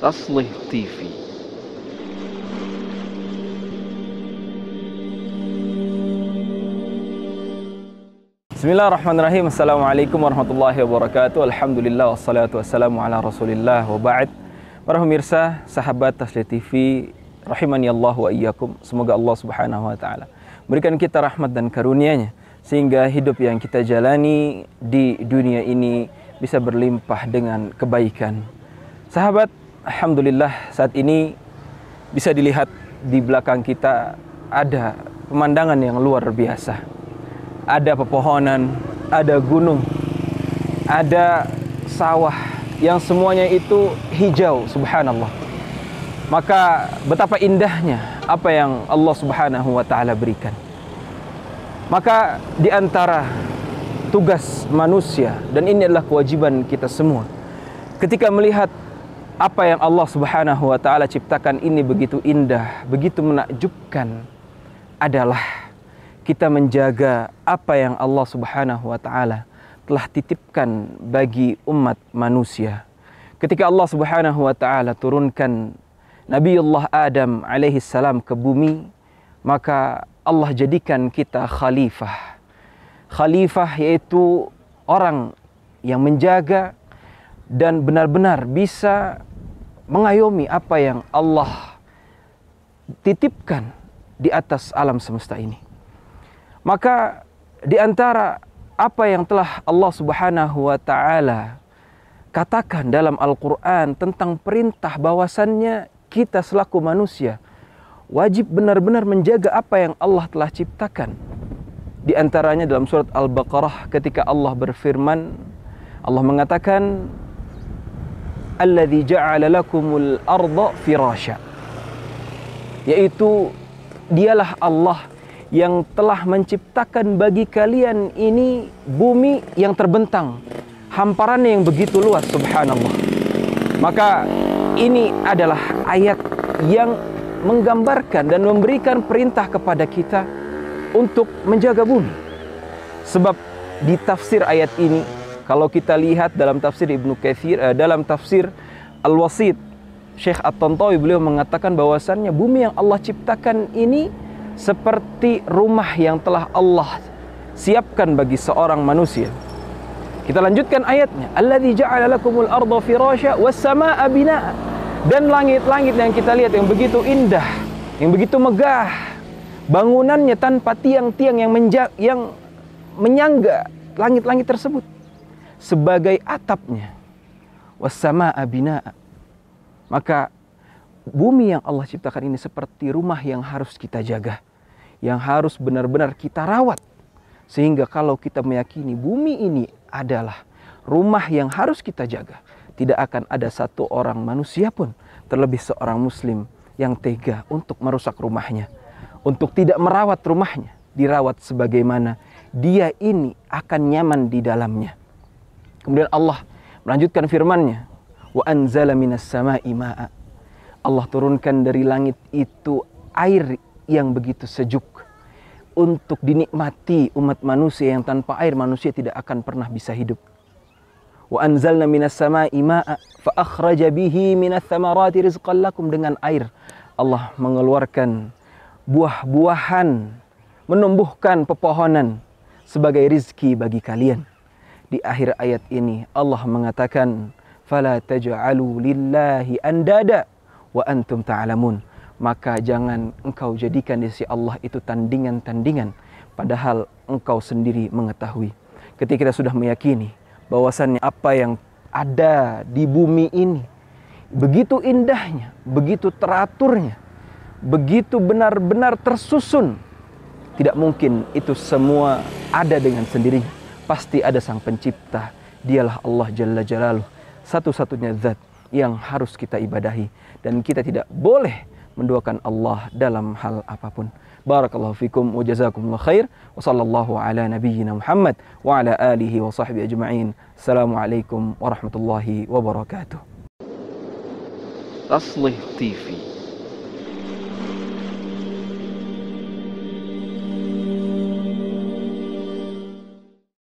أصله تيفي Bismillahirrahmanirrahim. Assalamualaikum warahmatullahi wabarakatuh. Alhamdulillah wassalatu wassalamu ala Rasulillah wa ba'd. Para pemirsa, sahabat Tasli TV, rahimani Allah wa iyyakum. Semoga Allah Subhanahu wa taala berikan kita rahmat dan karunia-Nya sehingga hidup yang kita jalani di dunia ini bisa berlimpah dengan kebaikan. Sahabat, Alhamdulillah saat ini bisa dilihat di belakang kita ada pemandangan yang luar biasa. Ada pepohonan, ada gunung, ada sawah yang semuanya itu hijau subhanallah. Maka betapa indahnya apa yang Allah Subhanahu wa taala berikan. Maka di antara tugas manusia dan ini adalah kewajiban kita semua ketika melihat apa yang Allah Subhanahu wa taala ciptakan ini begitu indah, begitu menakjubkan adalah kita menjaga apa yang Allah Subhanahu wa taala telah titipkan bagi umat manusia. Ketika Allah Subhanahu wa taala turunkan Allah Adam alaihi salam ke bumi, maka Allah jadikan kita khalifah. Khalifah yaitu orang yang menjaga dan benar-benar bisa mengayomi apa yang Allah titipkan di atas alam semesta ini. Maka di antara apa yang telah Allah Subhanahu wa taala katakan dalam Al-Qur'an tentang perintah bahwasannya kita selaku manusia wajib benar-benar menjaga apa yang Allah telah ciptakan. Di antaranya dalam surat Al-Baqarah ketika Allah berfirman Allah mengatakan alladhi ja'ala lakumul arda firasha yaitu dialah Allah yang telah menciptakan bagi kalian ini bumi yang terbentang hamparannya yang begitu luas subhanallah maka ini adalah ayat yang menggambarkan dan memberikan perintah kepada kita untuk menjaga bumi sebab di tafsir ayat ini kalau kita lihat dalam tafsir Ibnu Katsir uh, dalam tafsir Al-Wasit Syekh At-Tantawi beliau mengatakan bahwasannya bumi yang Allah ciptakan ini seperti rumah yang telah Allah siapkan bagi seorang manusia. Kita lanjutkan ayatnya. Alladzi ja'ala lakumul arda firasya was samaa'a binaa. Dan langit-langit yang kita lihat yang begitu indah, yang begitu megah. Bangunannya tanpa tiang-tiang yang menja yang menyangga langit-langit tersebut sebagai atapnya. Wassama abina. Maka bumi yang Allah ciptakan ini seperti rumah yang harus kita jaga. Yang harus benar-benar kita rawat. Sehingga kalau kita meyakini bumi ini adalah rumah yang harus kita jaga. Tidak akan ada satu orang manusia pun terlebih seorang muslim yang tega untuk merusak rumahnya. Untuk tidak merawat rumahnya. Dirawat sebagaimana dia ini akan nyaman di dalamnya. Kemudian Allah melanjutkan firman-Nya, "Wa anzala minas sama'i ma'a." Allah turunkan dari langit itu air yang begitu sejuk untuk dinikmati umat manusia yang tanpa air manusia tidak akan pernah bisa hidup. Wa anzalna minas sama'i ma'a fa akhraja bihi minats thamarati rizqan lakum dengan air Allah mengeluarkan buah-buahan, menumbuhkan pepohonan sebagai rizki bagi kalian. Di akhir ayat ini Allah mengatakan fala taj'alu lillahi andada wa antum ta'lamun. Maka jangan engkau jadikan di sisi Allah itu tandingan-tandingan padahal engkau sendiri mengetahui. Ketika kita sudah meyakini bahwasannya apa yang ada di bumi ini begitu indahnya, begitu teraturnya, begitu benar-benar tersusun. Tidak mungkin itu semua ada dengan sendirinya. pasti ada sang pencipta. Dialah Allah Jalla Jalaluh. Satu-satunya zat yang harus kita ibadahi. Dan kita tidak boleh menduakan Allah dalam hal apapun. Barakallahu fikum wa jazakumullah khair. Wa sallallahu ala nabiyyina Muhammad wa ala alihi wa sahbihi ajma'in. Assalamualaikum warahmatullahi wabarakatuh. Tasleh TV.